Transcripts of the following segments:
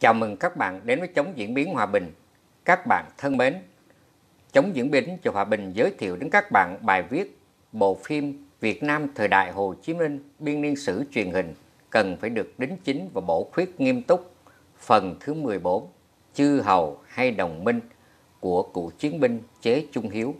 Chào mừng các bạn đến với Chống Diễn biến Hòa Bình. Các bạn thân mến, Chống Diễn biến cho Hòa Bình giới thiệu đến các bạn bài viết Bộ phim Việt Nam thời đại Hồ Chí Minh biên niên sử truyền hình cần phải được đính chính và bổ khuyết nghiêm túc. Phần thứ 14, Chư Hầu hay Đồng Minh của cựu chiến binh Chế Trung Hiếu.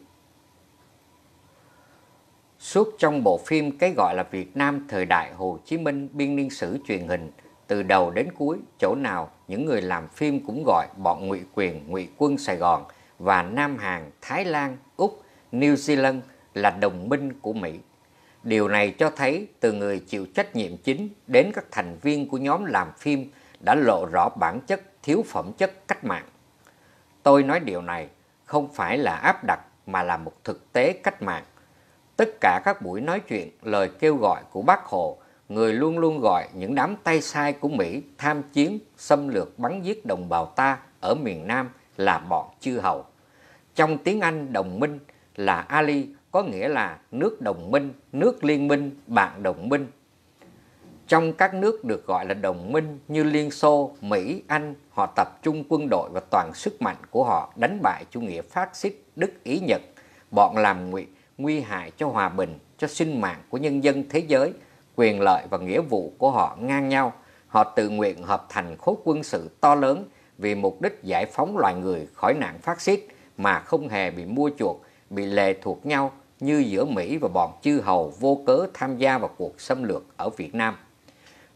Suốt trong bộ phim cái gọi là Việt Nam thời đại Hồ Chí Minh biên niên sử truyền hình – từ đầu đến cuối chỗ nào những người làm phim cũng gọi bọn ngụy quyền ngụy quân sài gòn và nam hàn thái lan úc new zealand là đồng minh của mỹ điều này cho thấy từ người chịu trách nhiệm chính đến các thành viên của nhóm làm phim đã lộ rõ bản chất thiếu phẩm chất cách mạng tôi nói điều này không phải là áp đặt mà là một thực tế cách mạng tất cả các buổi nói chuyện lời kêu gọi của bác hồ người luôn luôn gọi những đám tay sai của Mỹ tham chiến, xâm lược bắn giết đồng bào ta ở miền Nam là bọn chư hầu. Trong tiếng Anh đồng minh là Ali có nghĩa là nước đồng minh, nước liên minh, bạn đồng minh. Trong các nước được gọi là đồng minh như Liên Xô, Mỹ, Anh, họ tập trung quân đội và toàn sức mạnh của họ đánh bại chủ nghĩa phát xít Đức Ý Nhật. Bọn làm nguy, nguy hại cho hòa bình, cho sinh mạng của nhân dân thế giới – quyền lợi và nghĩa vụ của họ ngang nhau. Họ tự nguyện hợp thành khối quân sự to lớn vì mục đích giải phóng loài người khỏi nạn phát xít mà không hề bị mua chuộc, bị lệ thuộc nhau như giữa Mỹ và bọn chư hầu vô cớ tham gia vào cuộc xâm lược ở Việt Nam.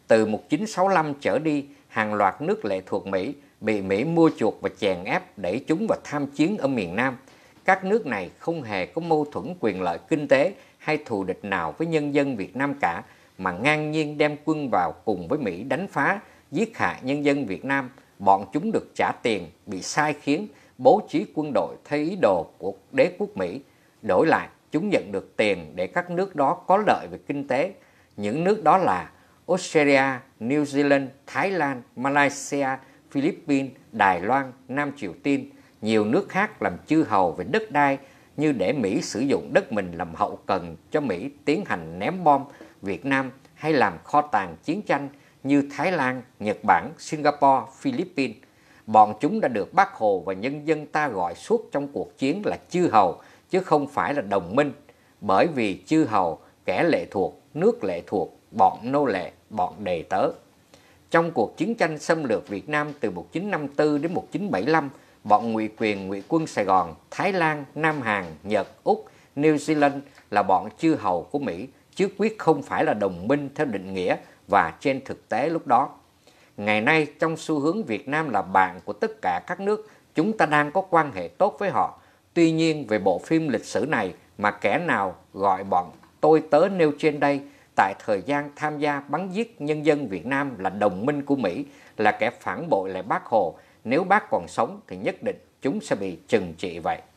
Từ 1965 trở đi, hàng loạt nước lệ thuộc Mỹ bị Mỹ mua chuộc và chèn ép đẩy chúng vào tham chiến ở miền Nam. Các nước này không hề có mâu thuẫn quyền lợi kinh tế hay thù địch nào với nhân dân Việt Nam cả, mà ngang nhiên đem quân vào cùng với Mỹ đánh phá, giết hại nhân dân Việt Nam, bọn chúng được trả tiền, bị sai khiến, bố trí quân đội theo ý đồ của đế quốc Mỹ. Đổi lại, chúng nhận được tiền để các nước đó có lợi về kinh tế. Những nước đó là Australia, New Zealand, Thái Lan, Malaysia, Philippines, Đài Loan, Nam Triều Tiên, nhiều nước khác làm chư hầu về đất đai như để Mỹ sử dụng đất mình làm hậu cần cho Mỹ tiến hành ném bom Việt Nam hay làm kho tàng chiến tranh như Thái Lan, Nhật Bản, Singapore, Philippines. Bọn chúng đã được bác Hồ và nhân dân ta gọi suốt trong cuộc chiến là chư hầu, chứ không phải là đồng minh. Bởi vì chư hầu, kẻ lệ thuộc, nước lệ thuộc, bọn nô lệ, bọn đề tớ. Trong cuộc chiến tranh xâm lược Việt Nam từ 1954 đến 1975, bọn ngụy quyền ngụy quân Sài Gòn, Thái Lan, Nam Hàn, Nhật, Úc, New Zealand là bọn chư hầu của Mỹ chứ quyết không phải là đồng minh theo định nghĩa và trên thực tế lúc đó. Ngày nay trong xu hướng Việt Nam là bạn của tất cả các nước, chúng ta đang có quan hệ tốt với họ. Tuy nhiên về bộ phim lịch sử này mà kẻ nào gọi bọn tôi tớ nêu trên đây tại thời gian tham gia bắn giết nhân dân Việt Nam là đồng minh của Mỹ, là kẻ phản bội lại bác Hồ, nếu bác còn sống thì nhất định chúng sẽ bị trừng trị vậy.